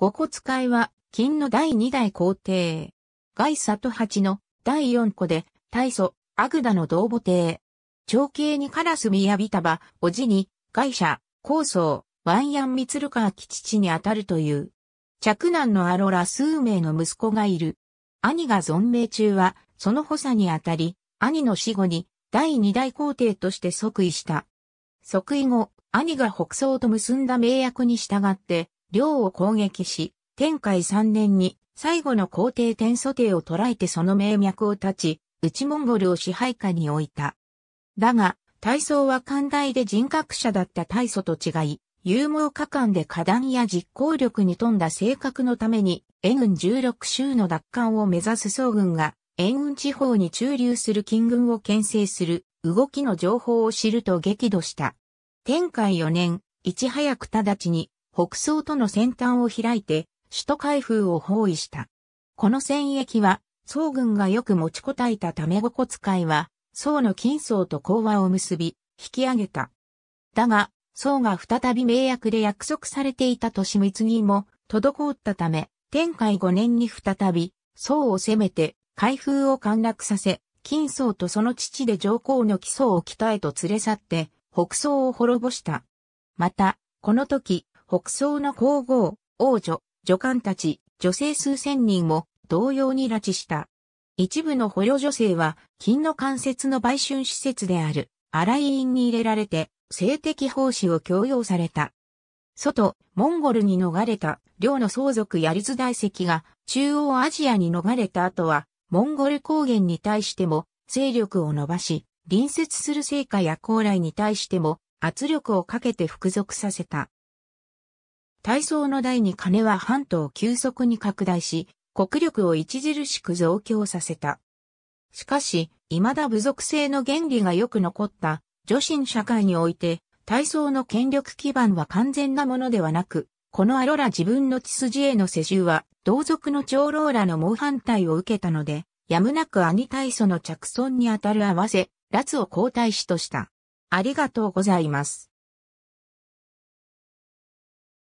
五骨使いは、金の第二代皇帝。外里八の第四個で、大祖、アグダの同母帝。長兄にカラスミヤビタバ、おじに、外者、高僧、ワンヤンミツルカーキ父にあたるという。着男のアロラ数名の息子がいる。兄が存命中は、その補佐にあたり、兄の死後に、第二代皇帝として即位した。即位後、兄が北宋と結んだ名約に従って、領を攻撃し、天海三年に最後の皇帝天祖帝を捉えてその名脈を断ち、内モンゴルを支配下に置いた。だが、大宗は寛大で人格者だった大祖と違い、勇猛果敢で果断や実行力に富んだ性格のために、援軍16州の奪還を目指す総軍が、援軍地方に駐留する金軍を牽制する動きの情報を知ると激怒した。天海4年、いち早く直ちに北宋との先端を開いて、首都開封を包囲した。この戦役は、宋軍がよく持ちこたえたためごこ使いは、宋の金宋と講和を結び、引き上げた。だが、宋が再び名約で約束されていたとし密ぎも、滞ったため、天海五年に再び、宋を攻めて、開封を陥落させ、金宋とその父で上皇の基礎を北へと連れ去って、北宋を滅ぼした。また、この時、北宋の皇后、王女、女官たち、女性数千人も同様に拉致した。一部の捕虜女性は、金の関節の売春施設である、荒井院に入れられて、性的奉仕を強要された。外、モンゴルに逃れた、領の相続やリズ大石が、中央アジアに逃れた後は、モンゴル高原に対しても、勢力を伸ばし、隣接する成果や高麗に対しても、圧力をかけて服属させた。体操の第二金は半島を急速に拡大し、国力を著しく増強させた。しかし、未だ部族性の原理がよく残った女子社会において、体操の権力基盤は完全なものではなく、このアロラ自分の血筋への世襲は、同族の長老らの猛反対を受けたので、やむなく兄体操の着尊にあたる合わせ、辣を皇太子とした。ありがとうございます。